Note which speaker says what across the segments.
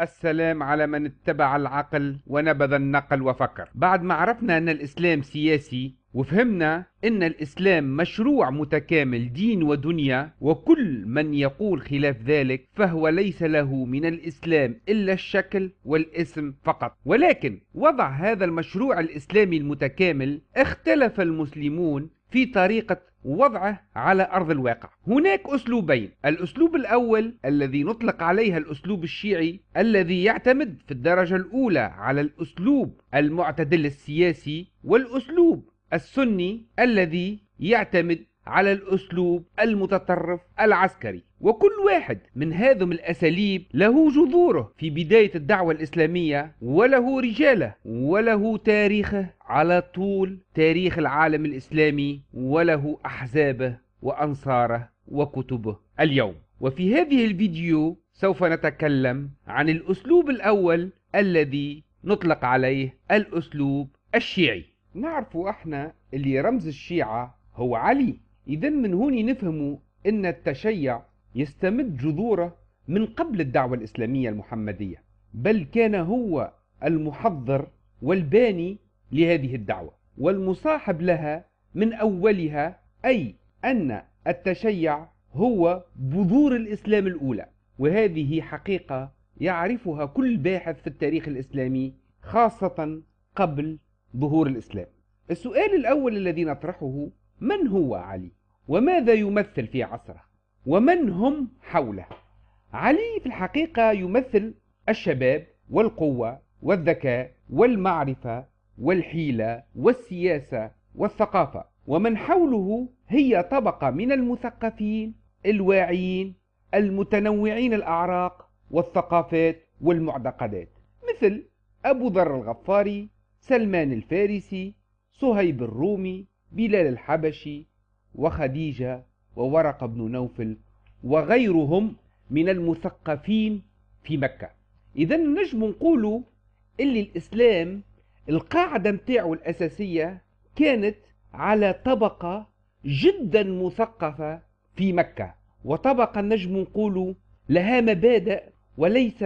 Speaker 1: السلام على من اتبع العقل ونبذ النقل وفكر بعد ما عرفنا أن الإسلام سياسي وفهمنا ان الاسلام مشروع متكامل دين ودنيا وكل من يقول خلاف ذلك فهو ليس له من الاسلام الا الشكل والاسم فقط ولكن وضع هذا المشروع الاسلامي المتكامل اختلف المسلمون في طريقه ووضعه على أرض الواقع هناك أسلوبين الأسلوب الأول الذي نطلق عليها الأسلوب الشيعي الذي يعتمد في الدرجة الأولى على الأسلوب المعتدل السياسي والأسلوب السني الذي يعتمد على الأسلوب المتطرف العسكري وكل واحد من هذم الأساليب له جذوره في بداية الدعوة الإسلامية وله رجاله وله تاريخه على طول تاريخ العالم الإسلامي وله أحزابه وأنصاره وكتبه اليوم وفي هذه الفيديو سوف نتكلم عن الأسلوب الأول الذي نطلق عليه الأسلوب الشيعي نعرف احنا اللي رمز الشيعة هو علي إذا من هون نفهم أن التشيع يستمد جذوره من قبل الدعوة الإسلامية المحمدية بل كان هو المحضر والباني لهذه الدعوة والمصاحب لها من أولها أي أن التشيع هو بذور الإسلام الأولى وهذه حقيقة يعرفها كل باحث في التاريخ الإسلامي خاصة قبل ظهور الإسلام السؤال الأول الذي نطرحه من هو علي؟ وماذا يمثل في عصره ومن هم حوله علي في الحقيقة يمثل الشباب والقوة والذكاء والمعرفة والحيلة والسياسة والثقافة ومن حوله هي طبقة من المثقفين الواعيين المتنوعين الأعراق والثقافات والمعتقدات مثل أبو ذر الغفاري سلمان الفارسي صهيب الرومي بلال الحبشي وخديجة وورقة بن نوفل وغيرهم من المثقفين في مكة إذا نجم نقولوا اللي الإسلام القاعدة متاعه الأساسية كانت على طبقة جدا مثقفة في مكة وطبقة نجم نقولوا لها مبادئ وليس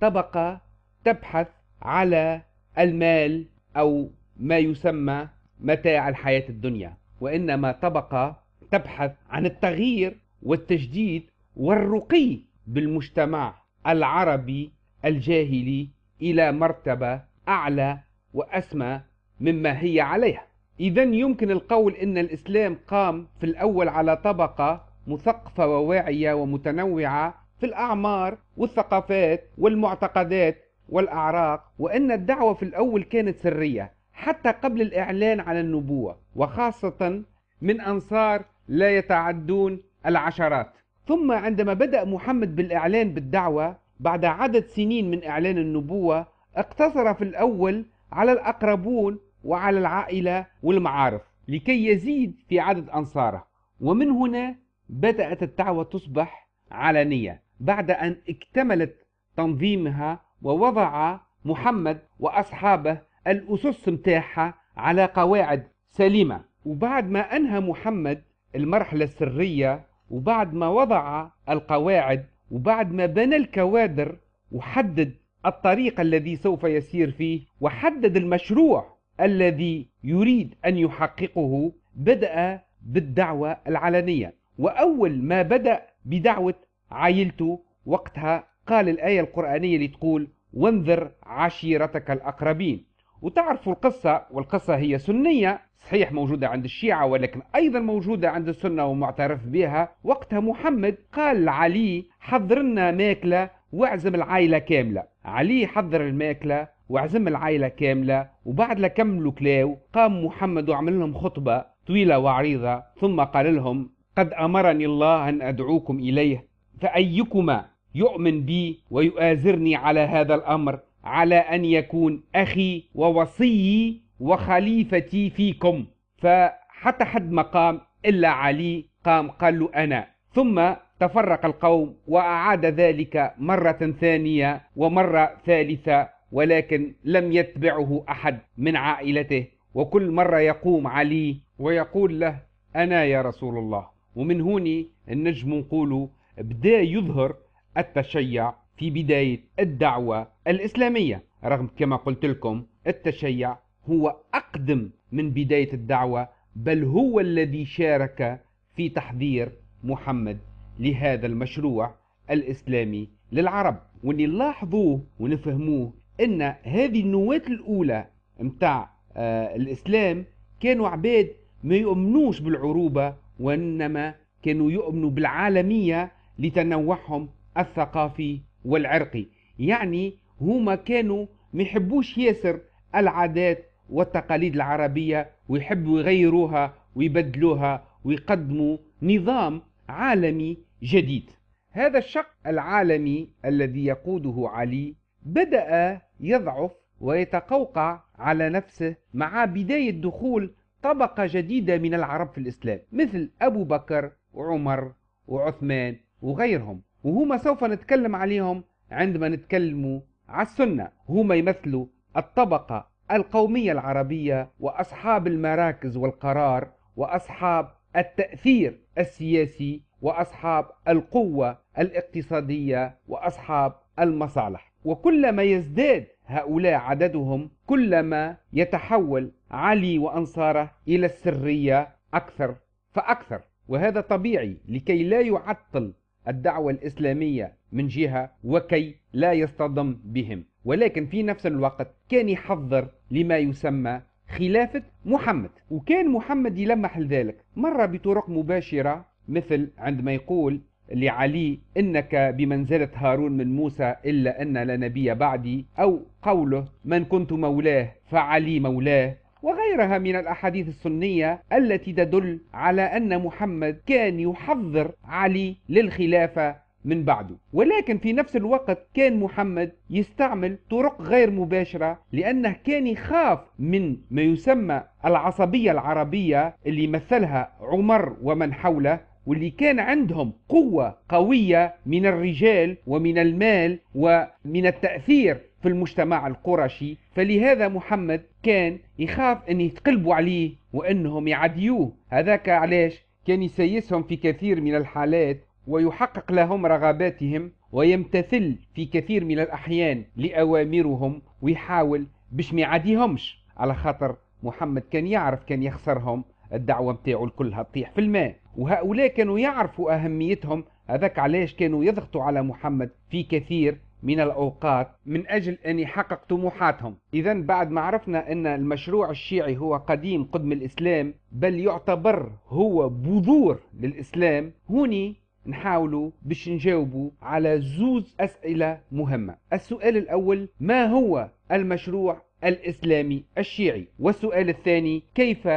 Speaker 1: طبقة تبحث على المال أو ما يسمى متاع الحياة الدنيا وإنما طبقة تبحث عن التغيير والتجديد والرقي بالمجتمع العربي الجاهلي إلى مرتبة أعلى وأسمى مما هي عليها إذا يمكن القول أن الإسلام قام في الأول على طبقة مثقفة وواعية ومتنوعة في الأعمار والثقافات والمعتقدات والأعراق وأن الدعوة في الأول كانت سرية حتى قبل الإعلان على النبوة وخاصة من أنصار لا يتعدون العشرات ثم عندما بدأ محمد بالإعلان بالدعوة بعد عدد سنين من إعلان النبوة اقتصر في الأول على الأقربون وعلى العائلة والمعارف لكي يزيد في عدد أنصاره ومن هنا بدأت الدعوة تصبح علنية بعد أن اكتملت تنظيمها ووضع محمد وأصحابه الأسس متاعها على قواعد سليمة وبعد ما أنهى محمد المرحلة السرية وبعد ما وضع القواعد وبعد ما بنى الكوادر وحدد الطريق الذي سوف يسير فيه وحدد المشروع الذي يريد أن يحققه بدأ بالدعوة العلنية وأول ما بدأ بدعوة عائلته وقتها قال الآية القرآنية اللي تقول وانذر عشيرتك الأقربين وتعرفوا القصة والقصة هي سنية صحيح موجودة عند الشيعة ولكن أيضا موجودة عند السنة ومعترف بها وقتها محمد قال لعلي حضر لنا ماكلة واعزم العائلة كاملة علي حضر الماكلة وعزم العائلة كاملة وبعد لا كملوا كلاو قام محمد وعمل لهم خطبة طويلة وعريضة ثم قال لهم قد أمرني الله أن أدعوكم إليه فأيكما يؤمن بي ويؤازرني على هذا الأمر على أن يكون أخي ووصيي وخليفتي فيكم فحتى حد ما قام إلا علي قام قال له أنا ثم تفرق القوم وأعاد ذلك مرة ثانية ومرة ثالثة ولكن لم يتبعه أحد من عائلته وكل مرة يقوم علي ويقول له أنا يا رسول الله ومن هوني النجم نقول بدا يظهر التشيع في بداية الدعوة الإسلامية رغم كما قلت لكم التشيع هو أقدم من بداية الدعوة بل هو الذي شارك في تحضير محمد لهذا المشروع الإسلامي للعرب واللي نلاحظوه ونفهموه أن هذه النواة الأولى متاع آه الإسلام كانوا عباد ما يؤمنوش بالعروبة وإنما كانوا يؤمنوا بالعالمية لتنوعهم الثقافي والعرقي يعني هما كانوا ما يحبوش ياسر العادات والتقاليد العربية ويحبوا يغيروها ويبدلوها ويقدموا نظام عالمي جديد هذا الشق العالمي الذي يقوده علي بدأ يضعف ويتقوقع على نفسه مع بداية دخول طبقة جديدة من العرب في الإسلام مثل أبو بكر وعمر وعثمان وغيرهم وهما سوف نتكلم عليهم عندما نتكلم على السنة هما يمثلوا الطبقة القومية العربية وأصحاب المراكز والقرار وأصحاب التأثير السياسي وأصحاب القوة الاقتصادية وأصحاب المصالح وكلما يزداد هؤلاء عددهم كلما يتحول علي وأنصاره إلى السرية أكثر فأكثر وهذا طبيعي لكي لا يعطل الدعوة الإسلامية من جهة وكي لا يصطدم بهم ولكن في نفس الوقت كان يحضر لما يسمى خلافة محمد وكان محمد يلمح لذلك مرة بطرق مباشرة مثل عندما يقول لعلي إنك بمنزلة هارون من موسى إلا أن لا نبي بعدي أو قوله من كنت مولاه فعلي مولاه وغيرها من الأحاديث السنية التي تدل على أن محمد كان يحضر علي للخلافة من بعده ولكن في نفس الوقت كان محمد يستعمل طرق غير مباشرة لأنه كان يخاف من ما يسمى العصبية العربية اللي مثلها عمر ومن حوله واللي كان عندهم قوة قوية من الرجال ومن المال ومن التأثير في المجتمع القرشي فلهذا محمد كان يخاف أن يتقلبوا عليه وأنهم يعديوه هذاك علاش كان يسيسهم في كثير من الحالات ويحقق لهم رغباتهم ويمتثل في كثير من الأحيان لأوامرهم ويحاول باش ما يعاديهمش على خاطر محمد كان يعرف كان يخسرهم الدعوة نتاعو الكلها تطيح في الماء وهؤلاء كانوا يعرفوا أهميتهم هذاك علاش كانوا يضغطوا على محمد في كثير من الأوقات من أجل أن يحقق طموحاتهم إذا بعد ما عرفنا أن المشروع الشيعي هو قديم قدم الإسلام بل يعتبر هو بذور للإسلام هوني نحاولوا باش نجاوبوا على زوز أسئلة مهمة السؤال الأول ما هو المشروع الإسلامي الشيعي والسؤال الثاني كيف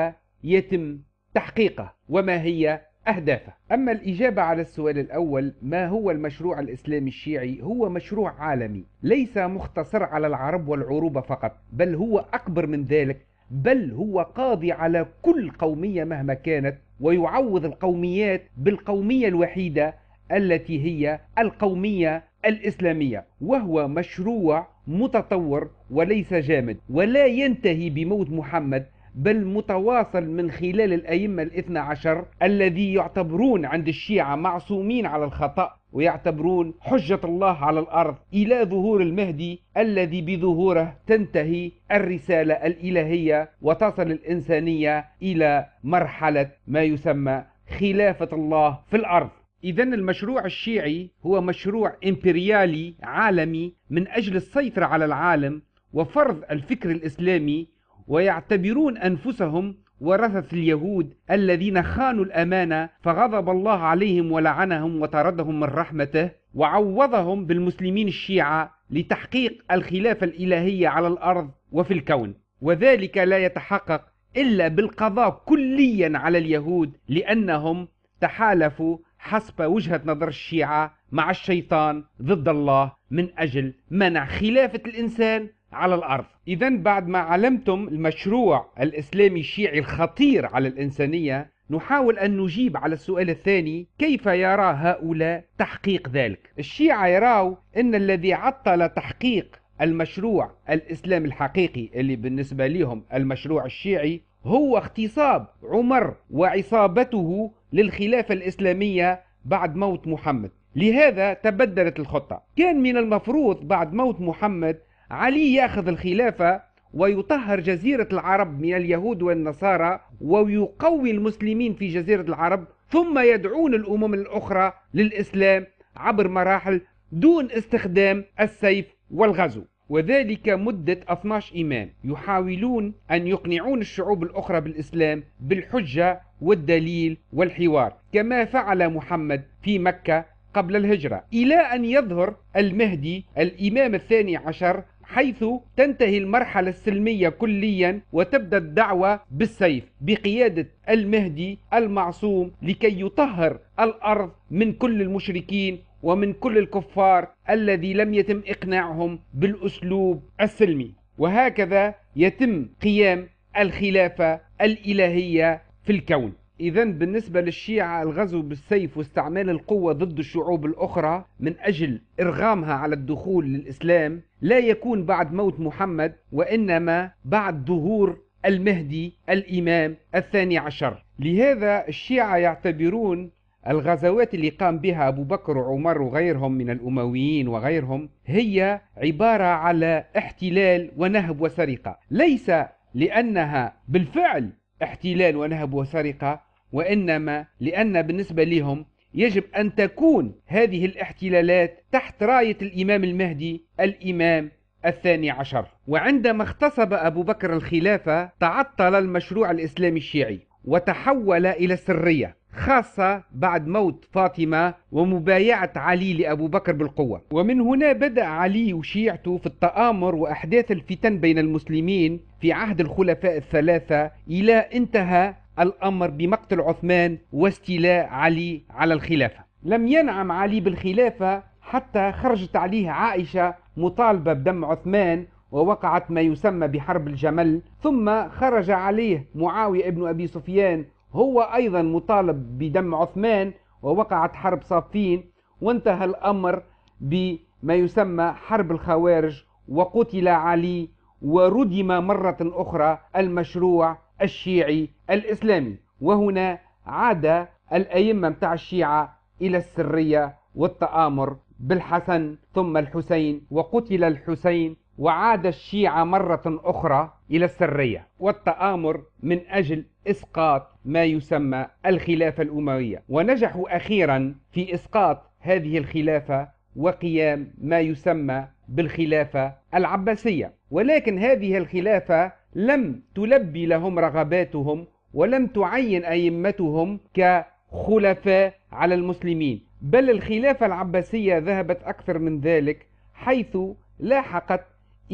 Speaker 1: يتم تحقيقه وما هي أهدافه أما الإجابة على السؤال الأول ما هو المشروع الإسلامي الشيعي هو مشروع عالمي ليس مختصر على العرب والعروبة فقط بل هو أكبر من ذلك بل هو قاضي على كل قومية مهما كانت ويعوض القوميات بالقومية الوحيدة التي هي القومية الإسلامية وهو مشروع متطور وليس جامد ولا ينتهي بموت محمد بل متواصل من خلال الأئمة الاثنى عشر الذي يعتبرون عند الشيعة معصومين على الخطأ ويعتبرون حجة الله على الأرض إلى ظهور المهدي الذي بظهوره تنتهي الرسالة الإلهية وتصل الإنسانية إلى مرحلة ما يسمى خلافة الله في الأرض إذا المشروع الشيعي هو مشروع إمبريالي عالمي من أجل السيطرة على العالم وفرض الفكر الإسلامي ويعتبرون أنفسهم ورثة اليهود الذين خانوا الأمانة فغضب الله عليهم ولعنهم وطردهم من رحمته وعوضهم بالمسلمين الشيعة لتحقيق الخلافة الإلهية على الأرض وفي الكون وذلك لا يتحقق إلا بالقضاء كليا على اليهود لأنهم تحالفوا حسب وجهة نظر الشيعة مع الشيطان ضد الله من أجل منع خلافة الإنسان على الأرض إذا بعد ما علمتم المشروع الإسلامي الشيعي الخطير على الإنسانية نحاول أن نجيب على السؤال الثاني كيف يرى هؤلاء تحقيق ذلك الشيعة يروا أن الذي عطل تحقيق المشروع الإسلام الحقيقي اللي بالنسبة لهم المشروع الشيعي هو اغتصاب عمر وعصابته للخلافة الإسلامية بعد موت محمد لهذا تبدلت الخطة كان من المفروض بعد موت محمد علي ياخذ الخلافة ويطهر جزيرة العرب من اليهود والنصارى ويقوي المسلمين في جزيرة العرب ثم يدعون الأمم الأخرى للإسلام عبر مراحل دون استخدام السيف والغزو وذلك مدة 12 إمام يحاولون أن يقنعون الشعوب الأخرى بالإسلام بالحجة والدليل والحوار كما فعل محمد في مكة قبل الهجرة إلى أن يظهر المهدي الإمام الثاني عشر حيث تنتهي المرحلة السلمية كليا وتبدأ الدعوة بالسيف بقيادة المهدي المعصوم لكي يطهر الأرض من كل المشركين ومن كل الكفار الذي لم يتم إقناعهم بالأسلوب السلمي وهكذا يتم قيام الخلافة الإلهية في الكون إذا بالنسبة للشيعة الغزو بالسيف واستعمال القوة ضد الشعوب الأخرى من أجل إرغامها على الدخول للإسلام لا يكون بعد موت محمد وإنما بعد ظهور المهدي الإمام الثاني عشر لهذا الشيعة يعتبرون الغزوات اللي قام بها أبو بكر وعمر وغيرهم من الأمويين وغيرهم هي عبارة على احتلال ونهب وسرقة ليس لأنها بالفعل احتلال ونهب وسرقة وإنما لأن بالنسبة لهم يجب أن تكون هذه الاحتلالات تحت راية الإمام المهدي الإمام الثاني عشر وعندما اغتصب أبو بكر الخلافة تعطل المشروع الإسلامي الشيعي وتحول إلى سرية خاصة بعد موت فاطمة ومبايعة علي لأبو بكر بالقوة ومن هنا بدأ علي وشيعته في التآمر وأحداث الفتن بين المسلمين في عهد الخلفاء الثلاثة إلى انتهى الأمر بمقتل عثمان واستيلاء علي على الخلافة لم ينعم علي بالخلافة حتى خرجت عليه عائشة مطالبة بدم عثمان ووقعت ما يسمى بحرب الجمل ثم خرج عليه معاوية ابن أبي سفيان هو أيضا مطالب بدم عثمان ووقعت حرب صافين وانتهى الأمر بما يسمى حرب الخوارج وقتل علي وردم مرة أخرى المشروع الشيعي الإسلامي وهنا عاد الأئمة متاع الشيعة إلى السرية والتآمر بالحسن ثم الحسين وقتل الحسين وعاد الشيعة مرة أخرى إلى السرية والتآمر من أجل إسقاط ما يسمى الخلافة الأموية ونجحوا أخيرا في إسقاط هذه الخلافة وقيام ما يسمى بالخلافة العباسية ولكن هذه الخلافة لم تلبي لهم رغباتهم ولم تعين أئمتهم كخلفاء على المسلمين بل الخلافة العباسية ذهبت أكثر من ذلك حيث لاحقت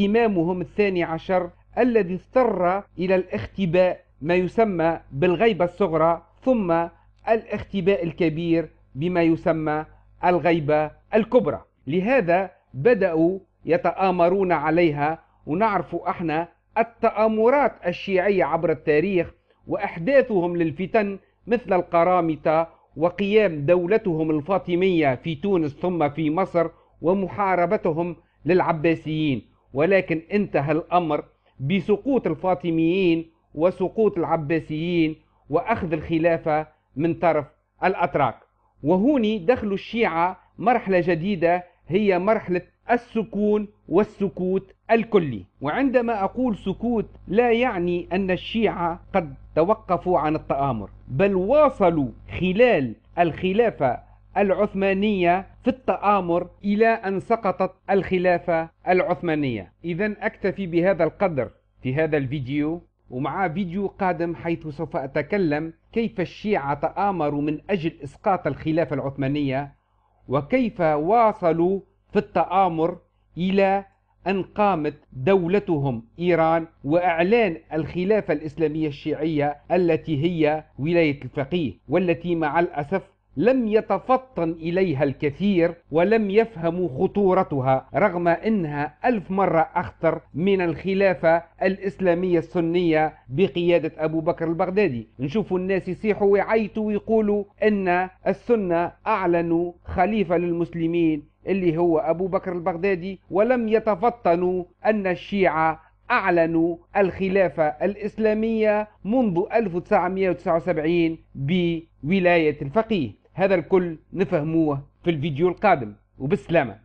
Speaker 1: إمامهم الثاني عشر الذي اضطر إلى الاختباء ما يسمى بالغيبة الصغرى ثم الاختباء الكبير بما يسمى الغيبة الكبرى لهذا بدأوا يتآمرون عليها ونعرف احنا التآمرات الشيعية عبر التاريخ وأحداثهم للفتن مثل القرامطة وقيام دولتهم الفاطمية في تونس ثم في مصر ومحاربتهم للعباسيين ولكن انتهى الأمر بسقوط الفاطميين وسقوط العباسيين وأخذ الخلافة من طرف الأتراك وهوني دخلوا الشيعة مرحلة جديدة هي مرحلة السكون والسكوت الكلي وعندما أقول سكوت لا يعني أن الشيعة قد توقفوا عن التآمر بل واصلوا خلال الخلافة العثمانية في التآمر إلى أن سقطت الخلافة العثمانية إذا أكتفي بهذا القدر في هذا الفيديو ومع فيديو قادم حيث سوف أتكلم كيف الشيعة تآمروا من أجل إسقاط الخلافة العثمانية وكيف واصلوا في التآمر إلى أن قامت دولتهم إيران وأعلان الخلافة الإسلامية الشيعية التي هي ولاية الفقيه والتي مع الأسف لم يتفطن إليها الكثير ولم يفهموا خطورتها رغم أنها ألف مرة أخطر من الخلافة الإسلامية السنية بقيادة أبو بكر البغدادي نشوف الناس يصيحوا ويعيطوا ويقولوا أن السنة أعلنوا خليفة للمسلمين اللي هو أبو بكر البغدادي ولم يتفطنوا أن الشيعة أعلنوا الخلافة الإسلامية منذ 1979 بولاية الفقيه هذا الكل نفهموه في الفيديو القادم وبالسلامة